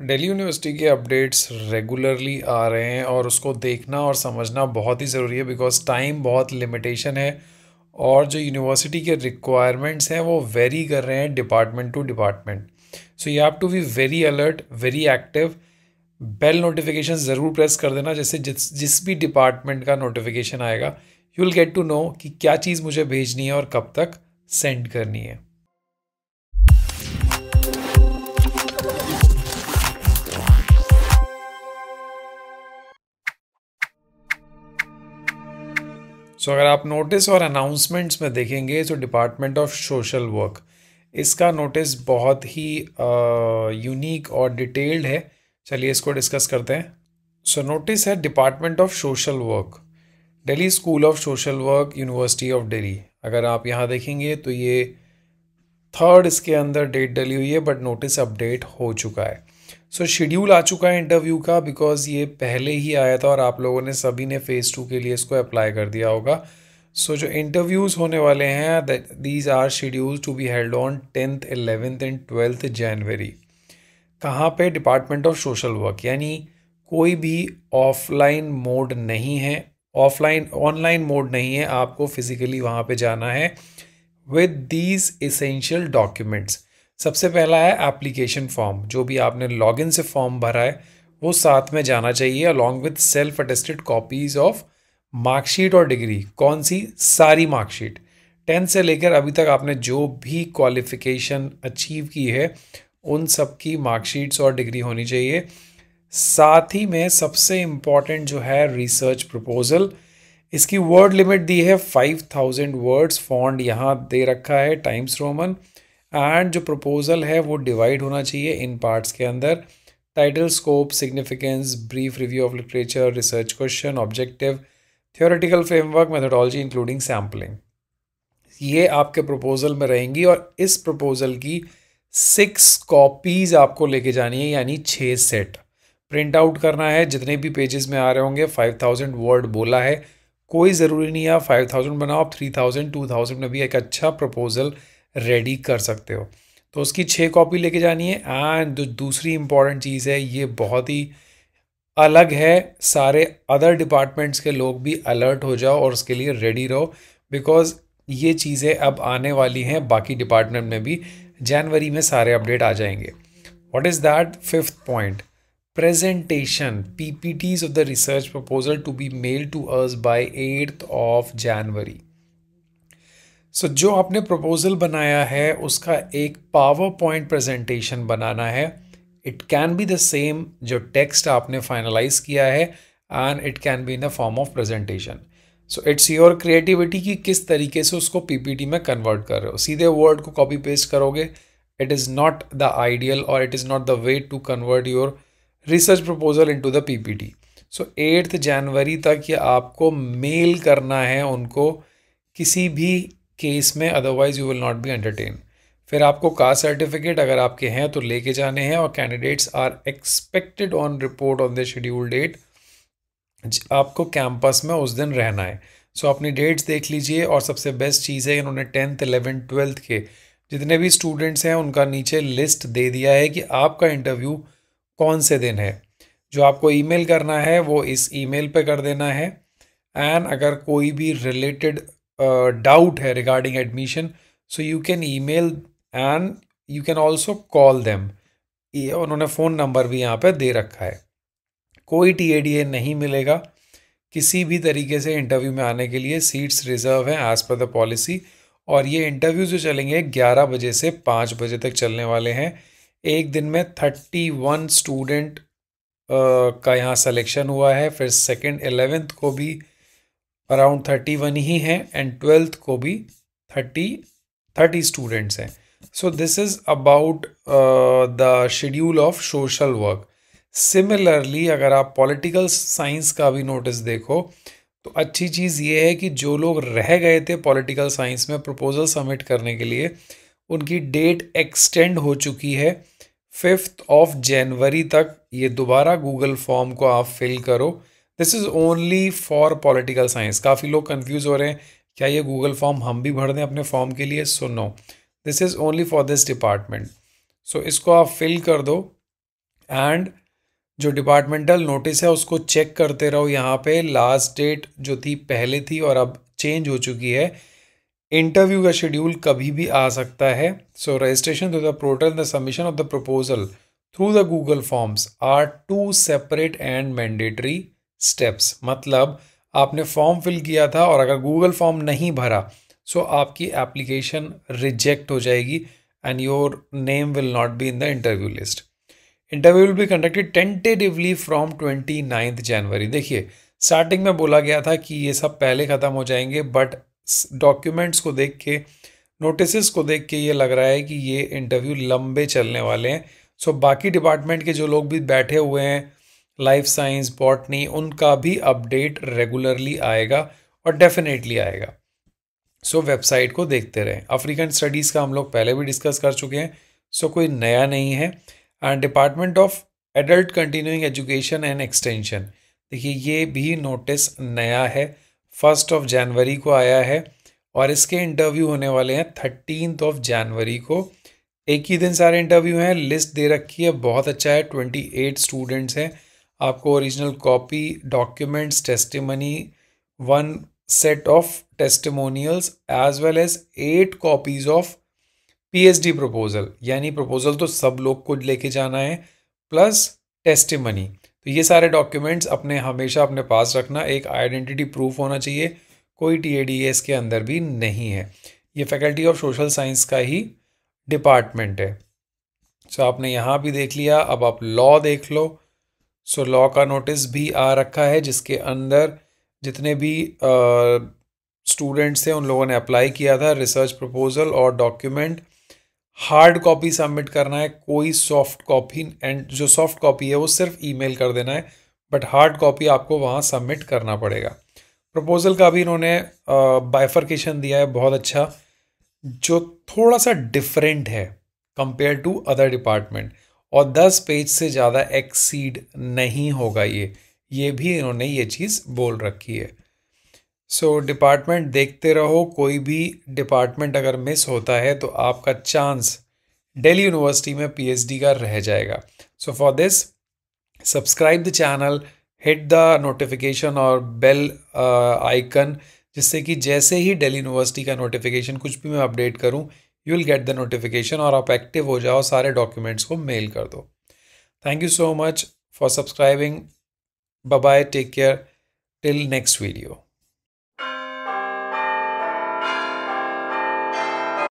Delhi university के updates regularly आ रहे हैं और उसको देखना और समझना बहुत ही ज़रूरी है बिकॉज टाइम बहुत लिमिटेशन है और जो यूनिवर्सिटी के रिक्वायरमेंट्स हैं वो वेरी कर रहे हैं department to department so you have to be very alert very active bell notification ज़रूर प्रेस कर देना जैसे जिस जिस भी डिपार्टमेंट का नोटिफिकेशन आएगा you will get to know कि क्या चीज़ मुझे भेजनी है और कब तक सेंड करनी है सो अगर आप नोटिस और अनाउंसमेंट्स में देखेंगे तो डिपार्टमेंट ऑफ सोशल वर्क इसका नोटिस बहुत ही यूनिक और डिटेल्ड है चलिए इसको डिस्कस करते हैं सो so, नोटिस है department of social work Delhi school of social work university of Delhi अगर आप यहाँ देखेंगे तो ये थर्ड इसके अंदर डेट डली हुई है बट नोटिस अपडेट हो चुका है सो so, शेड्यूल आ चुका है इंटरव्यू का बिकॉज ये पहले ही आया था और आप लोगों ने सभी ने फ़ेज़ टू के लिए इसको अप्लाई कर दिया होगा सो so, जो इंटरव्यूज़ होने वाले हैं these are scheduled to be held on tenth eleventh and twelfth January कहाँ पे डिपार्टमेंट ऑफ सोशल वर्क यानी कोई भी ऑफलाइन मोड नहीं है ऑफलाइन ऑनलाइन मोड नहीं है आपको फिज़िकली वहाँ पे जाना है विद दीज इसेंशियल डॉक्यूमेंट्स सबसे पहला है एप्लीकेशन फॉर्म जो भी आपने लॉगिन से फॉर्म भरा है वो साथ में जाना चाहिए along with self attested copies of marksheet और डिग्री कौन सी सारी मार्कशीट टेंथ से लेकर अभी तक आपने जो भी क्वालिफिकेशन अचीव की है उन सब की मार्कशीट्स और डिग्री होनी चाहिए साथ ही में सबसे इम्पॉर्टेंट जो है रिसर्च प्रपोजल इसकी वर्ड लिमिट दी है फाइव थाउजेंड वर्ड्स फॉन्ड यहाँ दे रखा है टाइम्स रोमन एंड जो प्रपोजल है वो डिवाइड होना चाहिए इन पार्ट्स के अंदर title scope significance brief review of literature research question objective theoretical framework methodology including sampling ये आपके प्रपोजल में रहेंगी और इस प्रपोजल की सिक्स कॉपीज़ आपको लेके जानी है यानी छः सेट प्रिंट आउट करना है जितने भी पेजेस में आ रहे होंगे फाइव थाउजेंड वर्ड बोला है कोई ज़रूरी नहीं है फाइव थाउजेंड बनाओ आप थ्री थाउजेंड टू थाउजेंड में भी एक अच्छा प्रपोजल रेडी कर सकते हो तो उसकी छः कॉपी लेके जानी है एंड जो दूसरी इम्पॉर्टेंट चीज़ है ये बहुत ही अलग है सारे अदर डिपार्टमेंट्स के लोग भी अलर्ट हो जाओ और उसके लिए रेडी रहो बिकॉज ये चीज़ें अब आने वाली हैं बाकी डिपार्टमेंट में भी जनवरी में सारे अपडेट आ जाएंगे what is that fifth point presentation PPTs of the research proposal to be mailed to us by 8th of January. So so, जो आपने प्रपोजल बनाया है उसका एक पावर पॉइंट प्रेजेंटेशन बनाना है it can be the same जो text आपने फाइनलाइज किया है and it can be in the form of presentation so it's your creativity कि किस तरीके से उसको पीपीटी में कन्वर्ट कर रहे हो सीधे वर्ड को कॉपी पेस्ट करोगे it is not the ideal और it is not the way to convert your research proposal into the PPT so eighth January तक ये आपको मेल करना है उनको किसी भी केस में otherwise you will not be entertain फिर आपको कास्ट सर्टिफिकेट अगर आपके हैं तो लेके जाने हैं और candidates are expected on report on the schedule date आपको कैंपस में उस दिन रहना है सो so, अपनी डेट्स देख लीजिए और सबसे बेस्ट चीज़ है इन्होंने टेंथ इलेवेंथ ट्वेल्थ के जितने भी स्टूडेंट्स हैं उनका नीचे लिस्ट दे दिया है कि आपका इंटरव्यू कौन से दिन है जो आपको ईमेल करना है वो इस ईमेल पे कर देना है एंड अगर कोई भी रिलेटेड डाउट है regarding admission so you can email and you can also call them उन्होंने फ़ोन नंबर भी यहाँ पे दे रखा है कोई टी नहीं मिलेगा किसी भी तरीके से इंटरव्यू में आने के लिए सीट्स रिजर्व हैं एज़ पर द पॉलिसी और ये इंटरव्यू जो चलेंगे ग्यारह बजे से पाँच बजे तक चलने वाले हैं एक दिन में थर्टी वन स्टूडेंट का यहाँ सिलेक्शन हुआ है फिर सेकंड एलेवेंथ को भी अराउंड थर्टी वन ही हैं एंड ट्वेल्थ को भी थर्टी थर्टी स्टूडेंट्स हैं so this is about the schedule of social work similarly अगर आप पॉलिटिकल साइंस का भी नोटिस देखो तो अच्छी चीज़ ये है कि जो लोग रह गए थे पॉलिटिकल साइंस में प्रपोजल सबमिट करने के लिए उनकी डेट एक्सटेंड हो चुकी है फिफ्थ ऑफ जनवरी तक ये दोबारा गूगल फॉर्म को आप फिल करो this is only for political science काफ़ी लोग कन्फ्यूज़ हो रहे हैं क्या ये गूगल फॉर्म हम भी भर दें अपने फॉर्म के लिए सुनो this is only for this department so इसको आप फिल कर दो एंड जो डिपार्टमेंटल नोटिस है उसको चेक करते रहो यहाँ पे लास्ट डेट जो थी पहले थी और अब चेंज हो चुकी है इंटरव्यू का शेड्यूल कभी भी आ सकता है so registration through the portal the submission of the proposal through the Google forms are two separate and mandatory steps मतलब आपने फॉर्म फिल किया था और अगर गूगल फॉर्म नहीं भरा सो so आपकी एप्लीकेशन रिजेक्ट हो जाएगी and your name will not be in the interview list interview will be conducted tentatively from twenty ninth January देखिए स्टार्टिंग में बोला गया था कि ये सब पहले ख़त्म हो जाएंगे बट डॉक्यूमेंट्स को देख के नोटिस को देख के ये लग रहा है कि ये इंटरव्यू लंबे चलने वाले हैं सो बाकी डिपार्टमेंट के जो लोग भी बैठे हुए हैं लाइफ साइंस बॉटनी उनका भी अपडेट रेगुलरली आएगा और डेफिनेटली आएगा सो so, वेबसाइट को देखते रहें अफ्रीकन स्टडीज़ का हम लोग पहले भी डिस्कस कर चुके हैं सो so, कोई नया नहीं है and department of adult continuing education and extension देखिए ये भी नोटिस नया है फर्स्ट ऑफ जनवरी को आया है और इसके इंटरव्यू होने वाले हैं थर्टीन ऑफ जनवरी को एक ही दिन सारे इंटरव्यू हैं लिस्ट दे रखी है बहुत अच्छा है ट्वेंटी एट स्टूडेंट्स हैं आपको original copy documents testimony one set of testimonials as well as eight copies of PhD proposal यानी प्रपोजल तो सब लोग को लेके जाना है प्लस टेस्टमनी तो ये सारे डॉक्यूमेंट्स अपने हमेशा अपने पास रखना एक आइडेंटिटी प्रूफ होना चाहिए कोई टी के अंदर भी नहीं है ये फैकल्टी ऑफ सोशल साइंस का ही डिपार्टमेंट है सो so, आपने यहाँ भी देख लिया अब आप लॉ देख लो सो so, लॉ का नोटिस भी आ रखा है जिसके अंदर जितने भी स्टूडेंट्स थे उन लोगों ने अप्लाई किया था रिसर्च प्रपोजल और डॉक्यूमेंट हार्ड कॉपी सबमिट करना है कोई सॉफ्ट कॉपी एंड जो सॉफ्ट कॉपी है वो सिर्फ ईमेल कर देना है बट हार्ड कॉपी आपको वहाँ सबमिट करना पड़ेगा प्रपोज़ल का भी इन्होंने बाइफर्केशन दिया है बहुत अच्छा जो थोड़ा सा डिफरेंट है कंपेयर टू अदर डिपार्टमेंट और 10 पेज से ज़्यादा एक्सीड नहीं होगा ये ये भी इन्होंने ये चीज़ बोल रखी है सो so, डिपार्टमेंट देखते रहो कोई भी डिपार्टमेंट अगर मिस होता है तो आपका चांस दिल्ली यूनिवर्सिटी में पीएचडी का रह जाएगा so for this subscribe the channel hit the notification और बेल आइकन uh, जिससे कि जैसे ही दिल्ली यूनिवर्सिटी का नोटिफिकेशन कुछ भी मैं अपडेट करूं you will get the notification और आप एक्टिव हो जाओ सारे डॉक्यूमेंट्स को मेल कर दो thank you so much for subscribing bye take care till next video